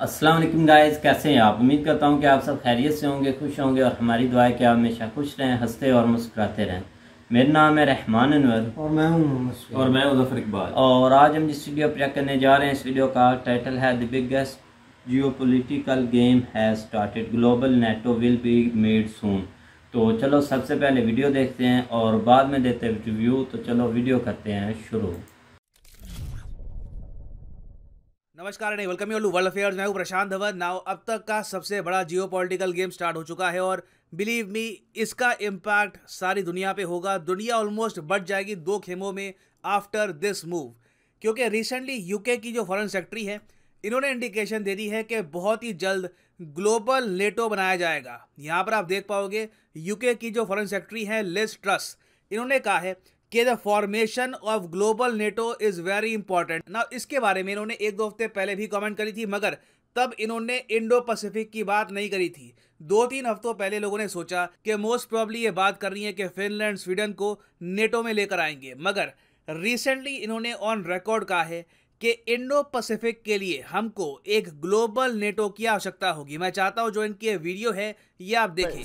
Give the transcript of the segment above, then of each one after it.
Aslam guys कैसे हैं आप उम्मीद करता हूं कि आप सब खैरियत से होंगे खुश होंगे और हमारी दुआ है कि आप हमेशा खुश रहें हंसते और मुस्कुराते रहें मेरा नाम है रहमान अनवर और मैं हूं और मैं मुजफ्फर इकबाल और आज हम जिस वीडियो पर करने जा रहे हैं इस वीडियो का टाइटल है the biggest geopolitical game has started global NATO will be made soon तो चलो सबसे पहले वीडियो देखते हैं और बाद में देते हैं रिव्यू तो चलो वीडियो करते हैं शुरू नमस्कार and welcome you world affairs मैं हूं प्रशांत धवन नाउ अब तक का सबसे बड़ा जियो गेम स्टार्ट हो चुका है और बिलीव मी इसका इम्पैक्ट सारी दुनिया पे होगा दुनिया ऑलमोस्ट बढ़ जाएगी दो खेमों में आफ्टर दिस मूव क्योंकि रिसेंटली यूके की जो फॉरेन सेक्रेटरी है इन्होंने इंडिकेशन दे दी है कि बहुत ही जल्द ग्लोबल नेटो बनाया जाएगा यहाँ पर आप देख पाओगे यूके की जो फॉरेन सेक्रेटरी हैं लिस ट्रस इन्होंने कहा है कि the formation of global NATO is very important ना इसके बारे में इन्होंने एक दो हफ्ते पहले भी कमेंट करी थी मगर तब इन्होंने इंडो पैसिफिक की बात नहीं करी थी दो तीन हफ्तों पहले लोगों ने सोचा कि मोस्ट प्रॉब्ली ये बात करनी है कि फिनलैंड स्वीडन को नेटो में लेकर आएंगे मगर रिसेंटली इन्होंने ऑन रिकॉर्ड कहा है कि इंडो पैसिफिक के लिए हमको एक ग्लोबल नेटो की आवश्यकता होगी मैं चाहता हूं जो इनकी वीडियो है ये आप देखें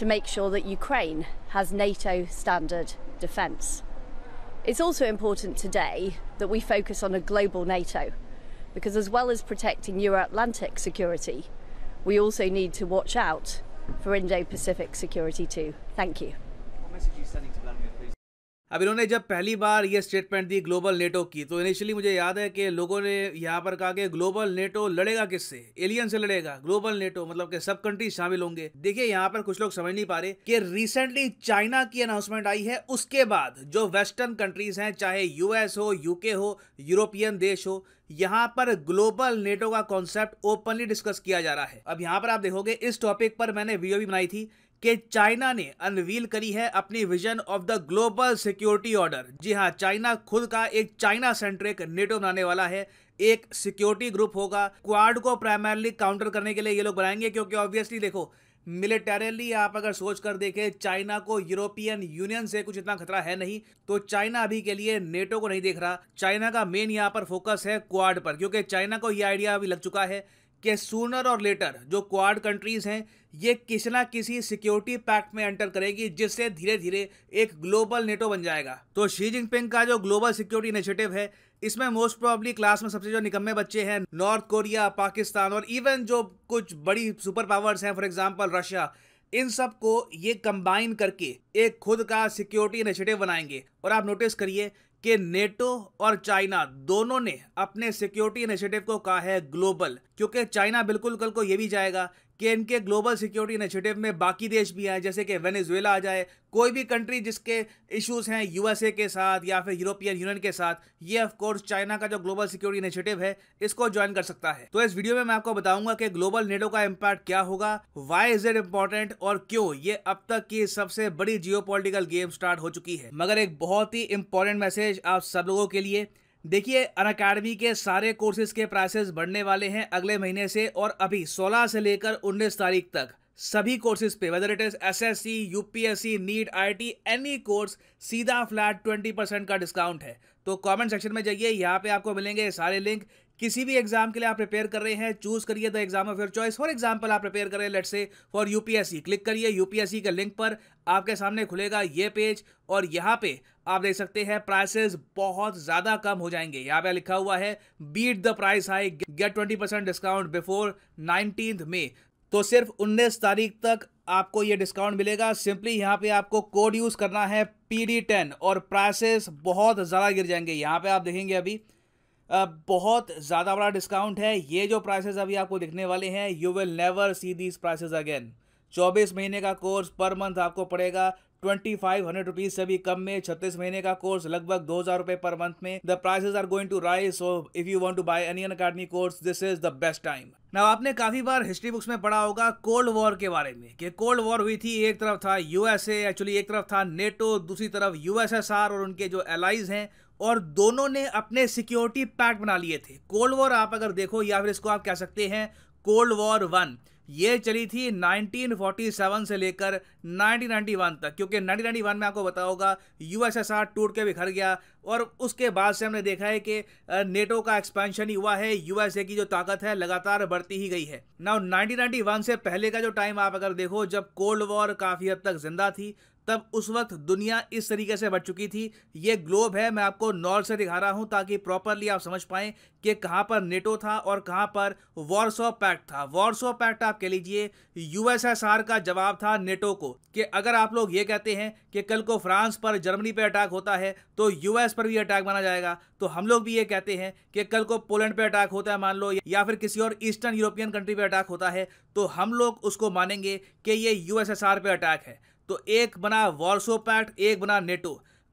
to make sure that Ukraine has NATO standard defense. It's also important today that we focus on a global NATO because as well as protecting Euro-Atlantic security, we also need to watch out for Indo-Pacific security too. Thank you. अब इन्होंने जब पहली बार ये statement दी global NATO की तो initially मुझे याद है कि लोगों ने यहाँ पर कहा कि ग्लोबल नेटो लड़ेगा किससे एलियन से लड़ेगा ग्लोबल नेटो मतलब कि सब कंट्री शामिल होंगे देखिए यहाँ पर कुछ लोग समझ नहीं पा रहे कि रिसेंटली चाइना की अनाउंसमेंट आई है उसके बाद जो वेस्टर्न कंट्रीज हैं चाहे यूएस हो यूके हो यूरोपियन देश हो यहाँ पर ग्लोबल नेटो का कॉन्सेप्ट ओपनली डिस्कस किया जा रहा है अब यहाँ पर आप देखोगे इस टॉपिक पर मैंने वीडियो भी बनाई थी कि चाइना ने अनवील करी है अपनी vision of the global security order जी हाँ चाइना खुद का एक चाइना सेंट्रिक नेटो बनाने वाला है एक सिक्योरिटी ग्रुप होगा क्वाड को प्राइमरली काउंटर करने के लिए ये लोग बनाएंगे क्योंकि ऑब्वियसली देखो मिलिटरीली आप अगर सोच कर देखें चाइना को यूरोपियन यूनियन से कुछ इतना खतरा है नहीं तो चाइना अभी के लिए नेटो को नहीं देख रहा चाइना का मेन यहाँ पर फोकस है क्वाड पर क्योंकि चाइना को यह आइडिया अभी लग चुका है कि सूनर और लेटर जो क्वाड कंट्रीज़ हैं ये किसी ना किसी सिक्योरिटी पैक्ट में एंटर करेगी जिससे धीरे धीरे एक ग्लोबल नेटो बन जाएगा तो शी जिनपिंग का जो ग्लोबल सिक्योरिटी इनिशिएटिव है इसमें मोस्ट प्रॉब्ली क्लास में सबसे जो निकम्मे बच्चे हैं नॉर्थ कोरिया पाकिस्तान और इवन जो कुछ बड़ी सुपर पावर्स हैं फॉर एग्जाम्पल रशिया इन सब को ये कंबाइन करके एक खुद का सिक्योरिटी इनिशिएटिव बनाएंगे और आप नोटिस करिए कि नेटो और चाइना दोनों ने अपने सिक्योरिटी इनिशिएटिव को कहा है ग्लोबल क्योंकि चाइना बिल्कुल कल को यह भी जाएगा कि इनके ग्लोबल सिक्योरिटी इनिशिएटिव में बाकी देश भी आए जैसे कि वेनेजुएला आ जाए कोई भी कंट्री जिसके इश्यूज हैं यूएसए के साथ या फिर यूरोपियन यूनियन के साथ ये ऑफ कोर्स चाइना का जो ग्लोबल सिक्योरिटी इनिशिएटिव है इसको ज्वाइन कर सकता है तो इस वीडियो में मैं आपको बताऊंगा कि ग्लोबल नेटो का इम्पैक्ट क्या होगा वाई इज इट इम्पोर्टेंट और क्यों ये अब तक की सबसे बड़ी जियो गेम स्टार्ट हो चुकी है मगर एक बहुत ही इंपॉर्टेंट मैसेज आप सब लोगों के लिए देखिए अन अकाडमी के सारे कोर्सेज के प्राइसेस बढ़ने वाले हैं अगले महीने से और अभी 16 से लेकर 19 तारीख तक सभी कोर्सेज पे whether it is S S C U P S C NEET I T any course सीधा फ्लैट ट्वेंटी परसेंट का डिस्काउंट है तो कमेंट सेक्शन में जाइए यहाँ पे आपको मिलेंगे सारे लिंक किसी भी एग्जाम के लिए आप प्रिपेयर कर रहे हैं चूज करिए the exam of your choice for example आप प्रिपेयर करें लेट से फॉर यूपीएससी क्लिक करिए यूपीएससी के लिंक पर आपके सामने खुलेगा ये पेज और यहाँ पे आप देख सकते हैं प्राइसेस बहुत ज़्यादा कम हो जाएंगे यहाँ पे लिखा हुआ है beat the price hike get twenty percent discount before nineteen May तो सिर्फ उन्नीस तारीख तक आपको ये डिस्काउंट मिलेगा सिंपली यहाँ पे आपको कोड यूज़ करना है पी डी टेन और प्राइसेस बहुत ज़्यादा गिर जाएंगे यहाँ पे आप देखेंगे अभी बहुत ज़्यादा बड़ा डिस्काउंट है ये जो प्राइसेस अभी आपको दिखने वाले हैं you will never see these prices again 24 महीने का कोर्स पर मंथ आपको पड़ेगा ट्वेंटी फाइव हंड्रेड रुपीज से भी कम में छत्तीस महीने का कोर्स लगभग दो हजार रुपए पर मंथ में the prices are going to rise so if you want to buy any academy course this is the best time ना आपने काफी बार हिस्ट्री बुक्स में पढ़ा होगा कोल्ड वॉर के बारे में कि कोल्ड वॉर हुई थी एक तरफ था यूएसए एक्चुअली एक तरफ था नेटो दूसरी तरफ यूएसएसआर और उनके जो एलाइज हैं और दोनों ने अपने सिक्योरिटी पैक्ट बना लिए थे कोल्ड वॉर आप अगर देखो या फिर इसको आप कह सकते हैं कोल्ड वॉर वन ये चली थी 1947 से लेकर 1991 तक क्योंकि 1991 में आपको बताओगा होगा यूएसएसआर टूट के बिखर गया और उसके बाद से हमने देखा है कि नेटो का एक्सपेंशन ही हुआ है यूएसए की जो ताकत है लगातार बढ़ती ही गई है नाउ 1991 से पहले का जो टाइम आप अगर देखो जब कोल्ड वॉर काफ़ी हद तक जिंदा थी तब उस वक्त दुनिया इस तरीके से बढ़ चुकी थी ये ग्लोब है मैं आपको नॉर्थ से दिखा रहा हूँ ताकि प्रॉपरली आप समझ पाएं कि कहाँ पर नेटो था और कहाँ पर वॉरसो पैक्ट था वॉरसो पैक्ट आप कह लीजिए यूएसएसआर का जवाब था नेटो को कि अगर आप लोग ये कहते हैं कि कल को फ्रांस पर जर्मनी पर अटैक होता है तो यूएस पर भी अटैक माना जाएगा तो हम लोग भी ये कहते हैं कि कल को पोलैंड पर अटैक होता है मान लो या फिर किसी और ईस्टर्न यूरोपियन कंट्री पर अटैक होता है तो हम लोग उसको मानेंगे कि ये यूएसएसआर पर अटैक है तो एक बना वॉरसो पैक्ट एक बना नेटो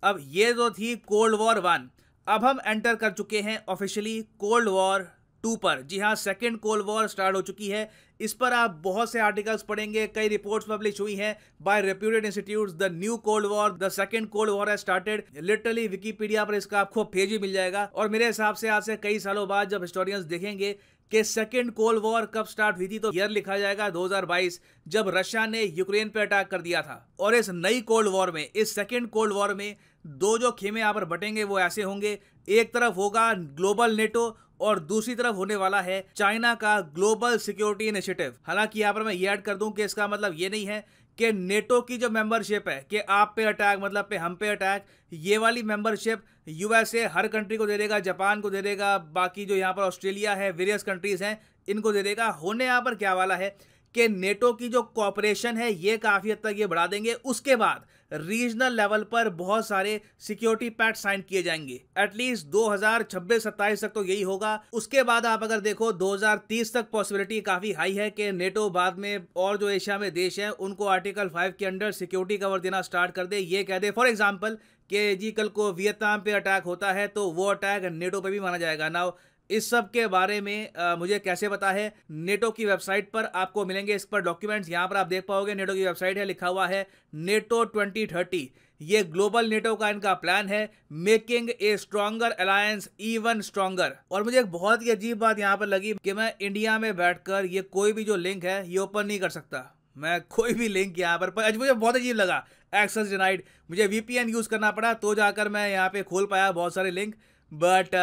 अब ये जो थी कोल्ड वॉर वन अब हम एंटर कर चुके हैं ऑफिशियली कोल्ड वॉर टू पर जी हाँ सेकेंड कोल्ड वॉर स्टार्ट हो चुकी है इस पर आप बहुत से आर्टिकल्स पढ़ेंगे कई रिपोर्ट्स पब्लिश हुई हैं by reputed institute the new cold war the second cold war has started literally Wikipedia पर इसका आपको पेज ही मिल जाएगा और मेरे हिसाब से आज से कई सालों बाद जब हिस्टोरियंस देखेंगे कि सेकेंड कोल्ड वॉर कब स्टार्ट हुई थी तो ईयर लिखा जाएगा 2022 जब रशिया ने यूक्रेन पर अटैक कर दिया था और इस नई कोल्ड वॉर में इस सेकेंड कोल्ड वॉर में दो जो खेमे यहाँ पर बटेंगे वो ऐसे होंगे एक तरफ होगा ग्लोबल नेटो और दूसरी तरफ होने वाला है चाइना का ग्लोबल सिक्योरिटी इनिशिएटिव हालांकि यहाँ पर मैं ये ऐड कर दूं कि इसका मतलब ये नहीं है कि नेटो की जो मेंबरशिप है कि आप पे अटैक मतलब पे हम पे अटैक ये वाली मेंबरशिप यूएसए हर कंट्री को दे देगा जापान को दे देगा बाकी जो यहाँ पर ऑस्ट्रेलिया है वेरियस कंट्रीज़ हैं इनको दे देगा होने यहाँ पर क्या वाला है कि नेटो की जो कॉपरेशन है ये काफ़ी हद तक ये बढ़ा देंगे उसके बाद रीजनल लेवल पर बहुत सारे सिक्योरिटी पैक्ट साइन किए जाएंगे एटलीस्ट दो छब्बीस सत्ताईस तक तो यही होगा उसके बाद आप अगर देखो 2030 तक पॉसिबिलिटी काफी हाई है कि नेटो बाद में और जो एशिया में देश हैं उनको आर्टिकल 5 के अंडर सिक्योरिटी कवर देना स्टार्ट कर दे ये कह दे फॉर एग्जाम्पल के जी कल को वियतनाम पे अटैक होता है तो वो अटैक नेटो पे भी माना जाएगा नाउ इस सब के बारे में आ, मुझे कैसे पता है नेटो की वेबसाइट पर आपको मिलेंगे इस पर डॉक्यूमेंट्स यहाँ पर आप देख पाओगे नेटो की वेबसाइट है लिखा हुआ है नेटो 2030 ये ग्लोबल नेटो का इनका प्लान है making a stronger alliance even stronger और मुझे एक बहुत ही अजीब बात यहाँ पर लगी कि मैं इंडिया में बैठकर ये कोई भी जो लिंक है ये ओपन नहीं कर सकता मैं कोई भी लिंक यहाँ पर, पर आज मुझे बहुत अजीब लगा एक्सेस डिनाइड मुझे वीपीएन यूज़ करना पड़ा तो जाकर मैं यहाँ पे खोल पाया बहुत सारे link but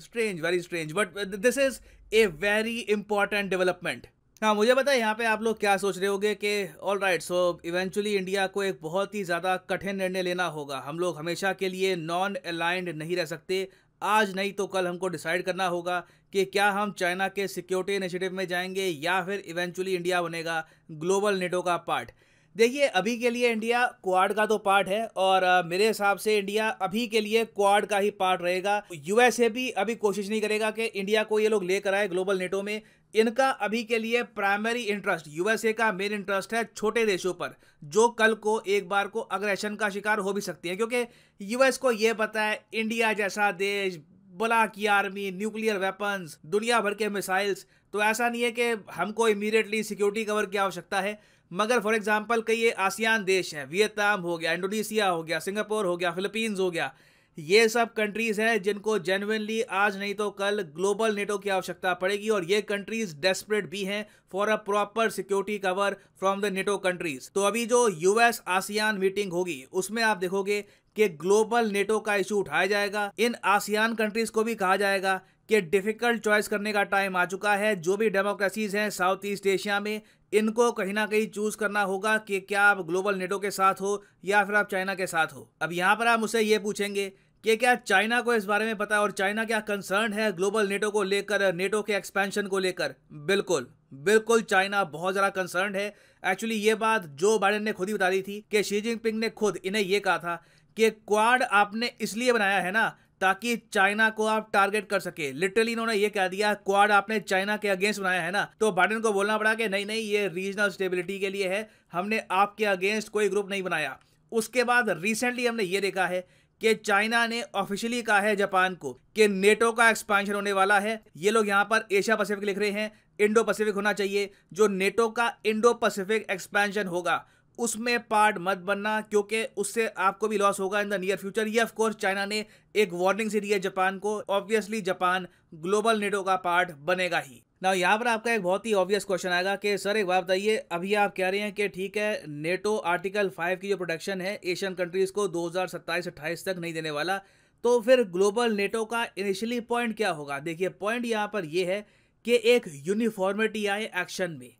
strange very strange but this is a very important development हाँ मुझे पता है यहाँ पे आप लोग क्या सोच रहे होंगे कि all right so eventually India को एक बहुत ही ज़्यादा कठिन निर्णय लेना होगा हम लोग हमेशा के लिए नॉन अलाइंड नहीं रह सकते आज नहीं तो कल हमको डिसाइड करना होगा कि क्या हम चाइना के सिक्योरिटी इनिशिएटिव में जाएंगे या फिर इवेंचुअली इंडिया बनेगा ग्लोबल नेटो का पार्ट देखिए अभी के लिए इंडिया क्वाड का तो पार्ट है और मेरे हिसाब से इंडिया अभी के लिए क्वाड का ही पार्ट रहेगा यूएसए भी अभी कोशिश नहीं करेगा कि इंडिया को ये लोग लेकर आए ग्लोबल नेटो में इनका अभी के लिए प्राइमरी इंटरेस्ट यूएसए का मेन इंटरेस्ट है छोटे देशों पर जो कल को एक बार को अग्रेशन का शिकार हो भी सकती है क्योंकि यूएस को ये पता है इंडिया जैसा देश बला की आर्मी न्यूक्लियर वेपन्स दुनिया भर के मिसाइल्स तो ऐसा नहीं है कि हमको इमीडिएटली सिक्योरिटी कवर की आवश्यकता है मगर फॉर एग्जाम्पल कई ये आसियान देश हैं वियतनाम हो गया इंडोनेशिया हो गया सिंगापुर हो गया फिलीपींस हो गया ये सब कंट्रीज़ हैं जिनको जेनविनली आज नहीं तो कल ग्लोबल नेटो की आवश्यकता पड़ेगी और ये कंट्रीज़ डेस्परेट भी हैं for a proper security cover from the NATO countries तो अभी जो यूएस आसियान मीटिंग होगी उसमें आप देखोगे कि ग्लोबल नेटो का इशू उठाया जाएगा इन आसियान कंट्रीज़ को भी कहा जाएगा कि डिफ़िकल्ट चॉइस करने का टाइम आ चुका है जो भी डेमोक्रेसीज़ हैं साउथ ईस्ट एशिया में इनको कहीं ना कहीं चूज़ करना होगा कि क्या आप ग्लोबल नेटो के साथ हो या फिर आप चाइना के साथ हो अब यहाँ पर आप मुझसे ये पूछेंगे कि क्या चाइना को इस बारे में पता है और चाइना क्या कंसर्न है ग्लोबल नेटो को लेकर नेटो के एक्सपेंशन को लेकर बिल्कुल बिल्कुल चाइना बहुत ज़्यादा कंसर्न है एक्चुअली ये बात जो बाइडन ने खुद ही बता दी थी कि शी जिनपिंग ने खुद इन्हें ये कहा था कि क्वाड आपने इसलिए बनाया है ना ताकि चाइना को आप टारगेट कर सके लिटरली इन्होंने ये कह दिया क्वाड आपने चाइना के अगेंस्ट बनाया है ना तो बाइडन को बोलना पड़ा कि नहीं नहीं ये रीजनल स्टेबिलिटी के लिए है हमने आपके अगेंस्ट कोई ग्रुप नहीं बनाया उसके बाद रिसेंटली हमने ये देखा है कि चाइना ने ऑफिशियली कहा है जापान को कि नेटो का एक्सपांशन होने वाला है ये लोग यहाँ पर एशिया पैसिफिक लिख रहे हैं इंडो पैसिफिक होना चाहिए जो नेटो का इंडो पैसिफिक एक्सपेंशन होगा उसमें पार्ट मत बनना क्योंकि उससे आपको भी लॉस होगा इन द नियर फ्यूचर ये ऑफकोर्स चाइना ने एक वार्निंग से दी है जापान को ऑब्वियसली जापान ग्लोबल नेटो का पार्ट बनेगा ही ना यहाँ पर आपका एक बहुत ही ऑब्वियस क्वेश्चन आएगा कि सर एक बात बताइए अभी आप कह रहे हैं कि ठीक है नेटो आर्टिकल फाइव की जो प्रोडक्शन है एशियन कंट्रीज़ को दो हजार तक नहीं देने वाला तो फिर ग्लोबल नेटो का इनिशियली पॉइंट क्या होगा देखिए पॉइंट यहाँ पर यह है कि एक यूनिफॉर्मिटी आए एक्शन में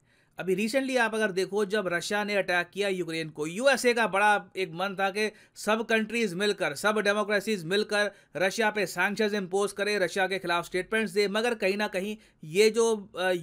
अभी रिसेंटली आप अगर देखो जब रशिया ने अटैक किया यूक्रेन को यूएसए का बड़ा एक मन था कि सब कंट्रीज़ मिलकर सब डेमोक्रेसीज़ मिलकर रशिया पे सैंक्शंस इम्पोज करें रशिया के खिलाफ स्टेटमेंट्स दे मगर कहीं ना कहीं ये जो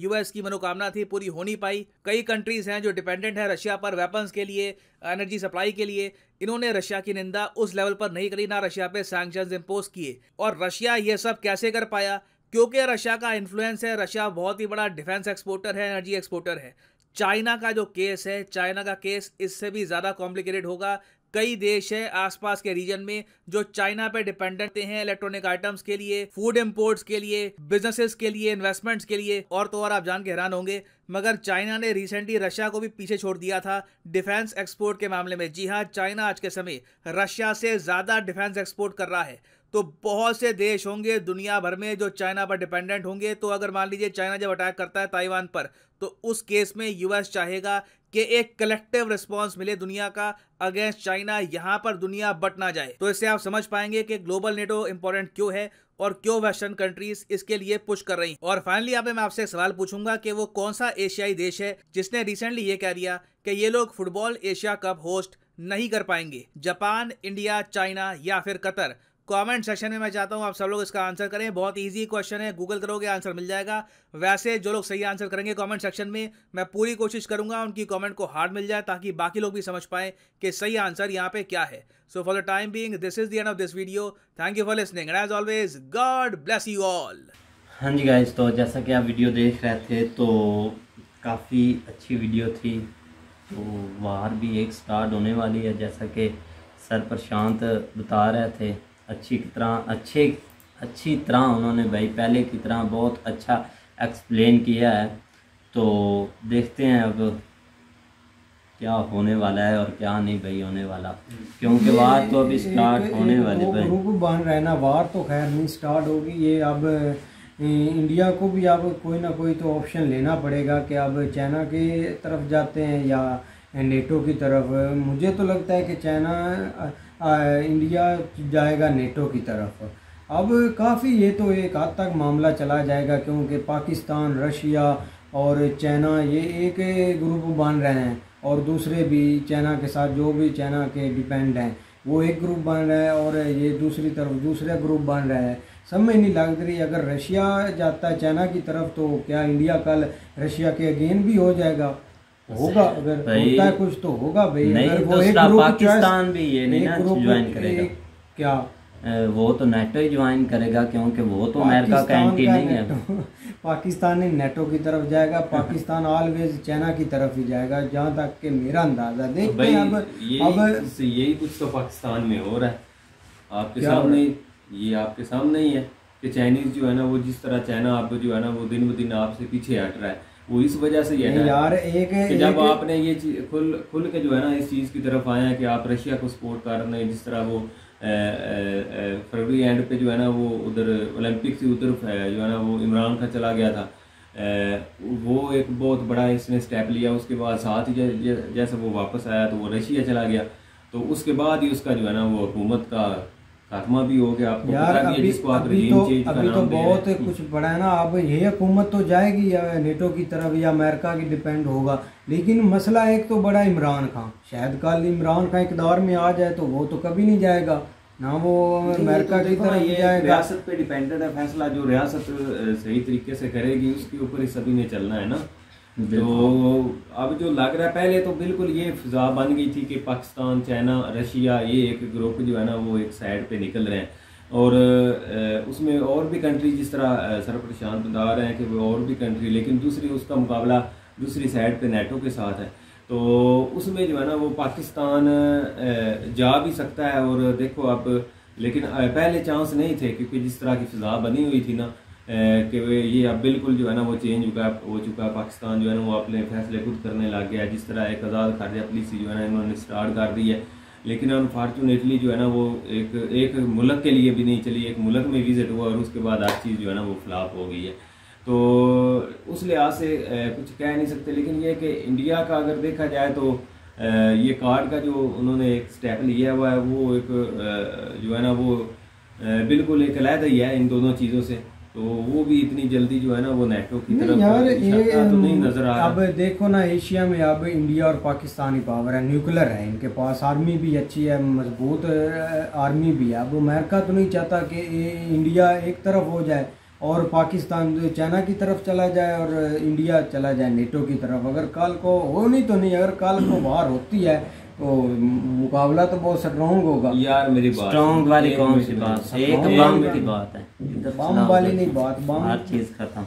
यूएस की मनोकामना थी पूरी हो नहीं पाई कई कंट्रीज़ हैं जो डिपेंडेंट हैं रशिया पर वेपन्स के लिए एनर्जी सप्लाई के लिए इन्होंने रशिया की निंदा उस लेवल पर नहीं करी ना रशिया पे सैंक्शंस इम्पोज किए और रशिया ये सब कैसे कर पाया क्योंकि रशिया का इन्फ्लुएंस है रशिया बहुत ही बड़ा डिफेंस एक्सपोर्टर है एनर्जी एक्सपोर्टर है चाइना का जो केस है चाइना का केस इससे भी ज़्यादा कॉम्प्लिकेटेड होगा कई देश है आसपास के रीजन में जो चाइना पे डिपेंडेंट हैं इलेक्ट्रॉनिक आइटम्स के लिए फूड इंपोर्ट्स के लिए बिजनेसेस के लिए इन्वेस्टमेंट्स के लिए और तो और आप जान के हैरान होंगे मगर चाइना ने रिसेंटली रशिया को भी पीछे छोड़ दिया था डिफेंस एक्सपोर्ट के मामले में जी हाँ चाइना आज के समय रशिया से ज़्यादा डिफेंस एक्सपोर्ट कर रहा है तो बहुत से देश होंगे दुनिया भर में जो चाइना पर डिपेंडेंट होंगे तो अगर मान लीजिए चाइना जब अटैक करता है ताइवान पर तो उस केस में यूएस चाहेगा कि एक कलेक्टिव रिस्पांस मिले दुनिया का अगेंस्ट चाइना यहाँ पर दुनिया बट ना जाए तो इससे आप समझ पाएंगे कि ग्लोबल नेटो इंपॉर्टेंट क्यों है और क्यों वेस्टर्न कंट्रीज इसके लिए पुश कर रही और फाइनली आप मैं आपसे सवाल पूछूंगा कि वो कौन सा एशियाई देश है जिसने रिसेंटली ये कह दिया कि ये लोग फुटबॉल एशिया कप होस्ट नहीं कर पाएंगे जापान इंडिया चाइना या फिर कतर कमेंट सेक्शन में मैं चाहता हूं आप सब लोग इसका आंसर करें बहुत इजी क्वेश्चन है गूगल करोगे आंसर मिल जाएगा वैसे जो लोग सही आंसर करेंगे कमेंट सेक्शन में मैं पूरी कोशिश करूंगा उनकी कमेंट को हार्ड मिल जाए ताकि बाकी लोग भी समझ पाएं कि सही आंसर यहाँ पे क्या है so for the time being this is the end of this video thank you for listening and as always God bless you all हाँ जी गाइज तो जैसा कि आप वीडियो देख रहे थे तो काफ़ी अच्छी वीडियो थी तो बाहर भी एक स्टार्ट होने वाली है जैसा कि सर प्रशांत बता रहे थे अच्छी तरह अच्छे अच्छी तरह उन्होंने भाई पहले की तरह बहुत अच्छा एक्सप्लेन किया है तो देखते हैं अब क्या होने वाला है और क्या नहीं भाई होने वाला क्योंकि वार तो अभी स्टार्ट होने वाले भाई बन रहे ना वार तो खैर नहीं स्टार्ट होगी ये अब इंडिया को भी अब कोई ना कोई तो ऑप्शन लेना पड़ेगा कि अब चाइना की तरफ जाते हैं या नेटो की तरफ मुझे तो लगता है कि चाइना इंडिया जाएगा नेटो की तरफ अब काफ़ी ये तो एक हद तक मामला चला जाएगा क्योंकि पाकिस्तान रशिया और चाइना ये एक ग्रुप बन रहे हैं और दूसरे भी चाइना के साथ जो भी चाइना के डिपेंड हैं वो एक ग्रुप बन रहा है और ये दूसरी तरफ दूसरा ग्रुप बन रहा है समझ नहीं लग रही अगर रशिया जाता है चाइना की तरफ तो क्या इंडिया कल रशिया के अगेन भी हो जाएगा होगा अगर होता है कुछ तो होगा भाई नहीं दूसरा तो पाकिस्तान भी ये नहीं ना ज्वाइन करेगा क्या वो तो नेटो ही ज्वाइन करेगा क्योंकि वो तो अमेरिका का एंटी नहीं है पाकिस्तान ही नेटो की तरफ जाएगा पाकिस्तान ऑलवेज चाइना की तरफ ही जाएगा जहाँ तक के मेरा अंदाजा तो देखते हैं अब अब यही कुछ तो पाकिस्तान में हो रहा है आपके सामने ये आपके सामने ही है कि चाइनीज जो है ना वो जिस तरह चाइना आपको जो है ना वो दिन ब दिन आपसे पीछे हट रहा है वो इस वजह से ये यार एक कि जब एक, आपने ये खुल खुल के जो है ना इस चीज़ की तरफ आए हैं कि आप रशिया को सपोर्ट कर रहे हैं जिस तरह वो फरवरी एंड पे जो है ना वो उधर ओलंपिक से उधर जो है ना वो इमरान खान चला गया था वो एक बहुत बड़ा इसने स्टेप लिया उसके बाद साथ ही जैसे वो वापस आया तो वो रशिया चला गया तो उसके बाद ही उसका जो है ना वो हुकूमत का खात्मा भी हो गया आपको यार पता अभी, जिसको आप अभी तो, अभी तो बहुत कुछ बड़ा है ना अब ये हुकूमत तो जाएगी या नेटो की तरफ या अमेरिका की डिपेंड होगा लेकिन मसला एक तो बड़ा इमरान खान शायद कल इमरान खान इकदार में आ जाए तो वो तो कभी नहीं जाएगा ना वो तो तो अमेरिका की तरफ ये रियासत पे डिपेंडेड है फैसला जो रियासत सही तरीके से करेगी उसके ऊपर ही सभी ने चलना है ना तो अब जो लग रहा है पहले तो बिल्कुल ये फिजा बन गई थी कि पाकिस्तान चाइना रशिया ये एक ग्रुप जो है ना वो एक साइड पे निकल रहे हैं और उसमें और भी कंट्री जिस तरह सर प्रशांत बता रहे हैं कि वो और भी कंट्री लेकिन दूसरी उसका मुकाबला दूसरी साइड पे नेटो के साथ है तो उसमें जो है ना वो पाकिस्तान जा भी सकता है और देखो अब लेकिन पहले चांस नहीं थे क्योंकि जिस तरह की फिजा बनी हुई थी ना कि ये अब बिल्कुल जो है ना वो चेंज हुआ हो चुका है पाकिस्तान जो है ना वो अपने फैसले खुद करने लग गया जिस तरह एक आज़ाद खारजा पॉलिसी जो है ना इन्होंने स्टार्ट कर दी है लेकिन अनफॉर्चुनेटली जो है ना वो एक एक मुल्क के लिए भी नहीं चली एक मुल्क में विज़िट हुआ और उसके बाद हर चीज़ जो है ना वो फ्लाप हो गई है तो उस लिहाज से कुछ कह नहीं सकते लेकिन ये कि इंडिया का अगर देखा जाए तो ये कार्ड का जो उन्होंने एक स्टेप लिया हुआ है वो एक जो है ना वो बिल्कुल एक अलहदा ही है इन दोनों चीज़ों से तो वो भी इतनी जल्दी जो है ना वो नेटो की तरफ यार तो ये तो नहीं नजर आ रहा अब देखो ना एशिया में अब इंडिया और पाकिस्तानी पावर है न्यूक्लियर है इनके पास आर्मी भी अच्छी है मजबूत आर्मी भी है अब अमेरिका तो नहीं चाहता कि इंडिया एक तरफ हो जाए और पाकिस्तान चाइना की तरफ चला जाए और इंडिया चला जाए नेटो की तरफ अगर कल को हो नहीं तो नहीं अगर कल को बाहर होती है तो मुकाबला तो बहुत स्ट्रॉन्ग होगा यार मेरी बात स्ट्रॉन्ग वाली कौन सी बात एक बम की बात है बम वाली नहीं बात बम हर चीज खत्म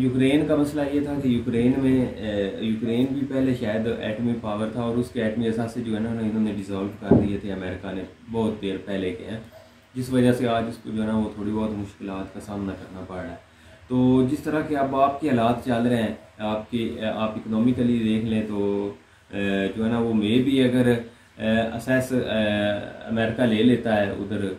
यूक्रेन का मसला ये था कि यूक्रेन में यूक्रेन भी पहले शायद एटमी पावर था और उसके एटमी एहसास से जो है ना इन्होंने डिसॉल्व कर दिए थे अमेरिका ने बहुत देर पहले के हैं जिस वजह से आज उसको जो है ना वो थोड़ी बहुत मुश्किल का सामना करना पड़ रहा है तो जिस तरह के अब आपके हालात चल रहे हैं आपके आप इकनॉमिकली देख लें तो जो है ना वो मे भी अगर असैस अमेरिका ले लेता है उधर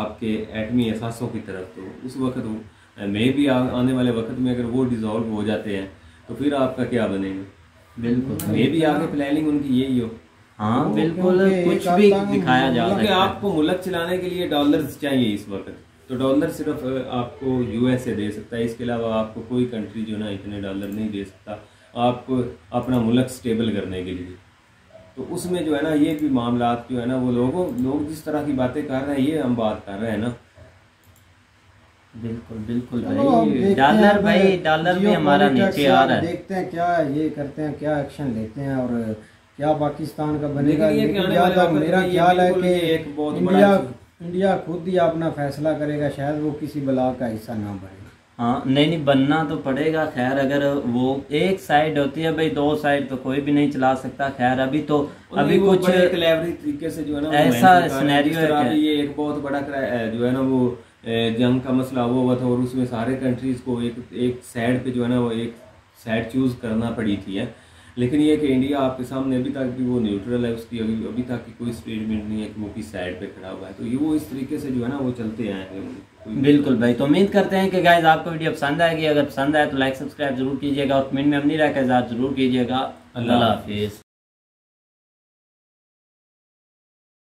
आपके एटमी असासों की तरफ तो उस वक्त मे भी आने वाले वक्त में अगर वो डिज़ोल्व हो जाते हैं तो फिर आपका क्या बनेगा बिल्कुल मे भी आगे प्लानिंग उनकी यही हो हाँ तो बिल्कुल कुछ भी दिखाया जा क्योंकि आपको मुलक चलाने के लिए डॉलर्स चाहिए इस वक्त तो डॉलर सिर्फ आपको यूएसए दे सकता है इसके अलावा आपको कोई कंट्री जो ना इतने डॉलर नहीं दे सकता आपको अपना मुल्क स्टेबल करने के लिए तो उसमें जो है ना ये भी मामला जो है ना वो लोगों लोग जिस तरह की बातें कर रहे हैं ये हम बात कर रहे हैं ना बिल्कुल बिल्कुल भाई डॉलर भाई डॉलर भी हमारा नीचे आ रहा है देखते हैं क्या ये करते हैं क्या एक्शन लेते हैं और क्या पाकिस्तान का बनेगा मेरा ख्याल है कि इंडिया इंडिया खुद ही अपना फैसला करेगा शायद वो किसी बला का हिस्सा ना बने हाँ नहीं नहीं बनना तो पड़ेगा खैर अगर वो एक साइड होती है भाई दो साइड तो कोई भी नहीं चला सकता खैर अभी तो अभी कुछ तरीके से जो है ना ऐसा सिनेरियो है ये एक बहुत बड़ा जो है ना वो जंग का मसला वो हुआ था और उसमें सारे कंट्रीज को एक एक साइड पे जो है ना वो एक साइड चूज करना पड़ी थी है लेकिन ये कि इंडिया आपके सामने अभी तक भी वो न्यूट्रल है उसकी अभी अभी तक की कोई स्टेटमेंट नहीं है कि वो किस साइड पे खड़ा हुआ है तो ये वो इस तरीके से जो है ना वो चलते आए हैं बिल्कुल भाई तो उम्मीद करते हैं कि गाइज आपको वीडियो पसंद आएगी अगर पसंद आए तो लाइक सब्सक्राइब जरूर कीजिएगा और कमेंट में अपनी राय का इजाज़ जरूर कीजिएगा अल्लाह हाफिज़